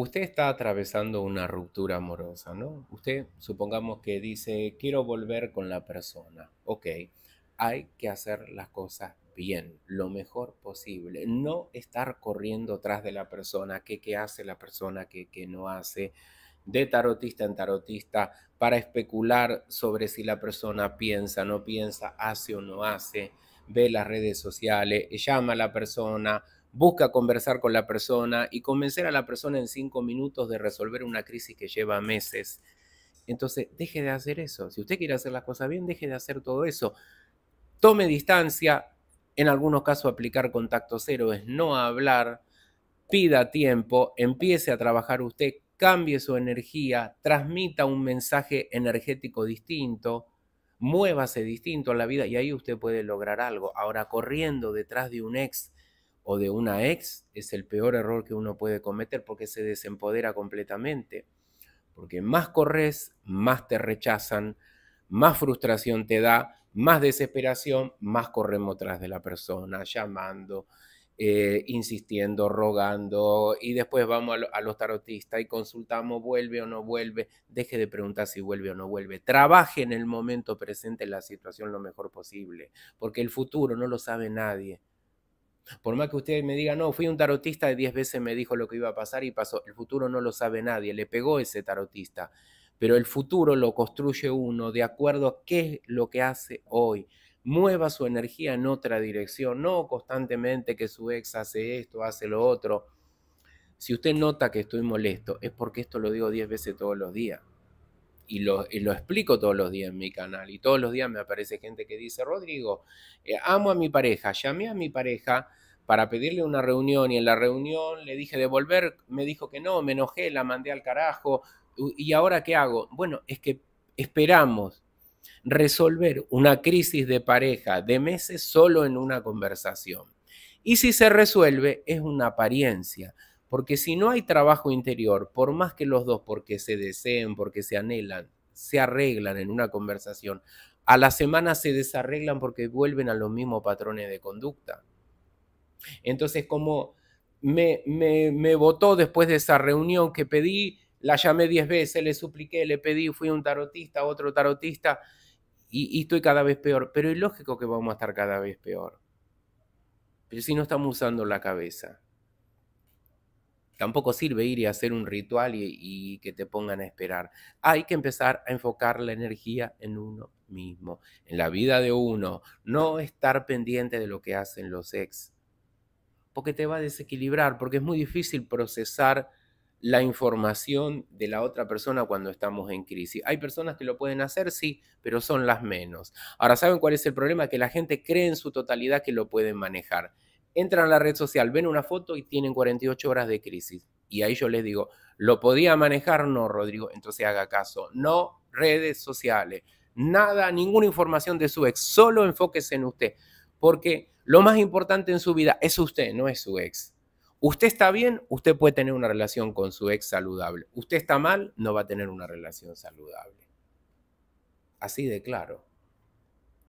usted está atravesando una ruptura amorosa, ¿no? Usted, supongamos que dice, quiero volver con la persona. Ok, hay que hacer las cosas bien, lo mejor posible. No estar corriendo atrás de la persona, qué, hace la persona, qué, qué no hace, de tarotista en tarotista, para especular sobre si la persona piensa, no piensa, hace o no hace, ve las redes sociales, llama a la persona, busca conversar con la persona y convencer a la persona en cinco minutos de resolver una crisis que lleva meses. Entonces, deje de hacer eso. Si usted quiere hacer las cosas bien, deje de hacer todo eso. Tome distancia. En algunos casos, aplicar contacto cero es no hablar. Pida tiempo. Empiece a trabajar usted. Cambie su energía. Transmita un mensaje energético distinto. Muévase distinto a la vida y ahí usted puede lograr algo. Ahora, corriendo detrás de un ex o de una ex es el peor error que uno puede cometer porque se desempodera completamente. Porque más corres, más te rechazan, más frustración te da, más desesperación, más corremos tras de la persona, llamando, eh, insistiendo, rogando, y después vamos a, a, los tarotistas y consultamos, vuelve o no vuelve, deje de preguntar si vuelve o no vuelve, trabaje en el momento presente la situación lo mejor posible, porque el futuro no lo sabe nadie, por más que usted me diga, no, fui un tarotista y 10 veces me dijo lo que iba a pasar y pasó. El futuro no lo sabe nadie, le pegó ese tarotista. Pero el futuro lo construye uno de acuerdo a qué es lo que hace hoy. Mueva su energía en otra dirección, no constantemente que su ex hace esto, hace lo otro. Si usted nota que estoy molesto, es porque esto lo digo diez veces todos los días y lo, explico todos los días en mi canal y todos los días me aparece gente que dice, Rodrigo, eh, amo a mi pareja, llamé a mi pareja para pedirle una reunión y en la reunión le dije de volver, me dijo que no, me enojé, la mandé al carajo y ahora qué hago? Bueno, es que esperamos resolver una crisis de pareja de meses solo en una conversación. Y si se resuelve, es una apariencia. Porque si no hay trabajo interior, por más que los dos, porque se deseen, porque se anhelan, se arreglan en una conversación, a la semana se desarreglan porque vuelven a los mismos patrones de conducta. Entonces, como me, votó después de esa reunión que pedí, la llamé diez veces, le supliqué, le pedí, fui un tarotista, otro tarotista, y, y, estoy cada vez peor. Pero es lógico que vamos a estar cada vez peor. Pero si no estamos usando la cabeza. Tampoco sirve ir y hacer un ritual y, que te pongan a esperar. Hay que empezar a enfocar la energía en uno mismo, en la vida de uno. No estar pendiente de lo que hacen los ex. Porque te va a desequilibrar, porque es muy difícil procesar la información de la otra persona cuando estamos en crisis. Hay personas que lo pueden hacer, sí, pero son las menos. Ahora, ¿saben cuál es el problema? Que la gente cree en su totalidad que lo pueden manejar entran a la red social, ven una foto y tienen 48 horas de crisis. Y ahí yo les digo, ¿lo podía manejar? No, Rodrigo, entonces haga caso. No redes sociales, nada, ninguna información de su ex, solo enfóquese en usted, porque lo más importante en su vida es usted, no es su ex. Usted está bien, usted puede tener una relación con su ex saludable. Usted está mal, no va a tener una relación saludable. Así de claro.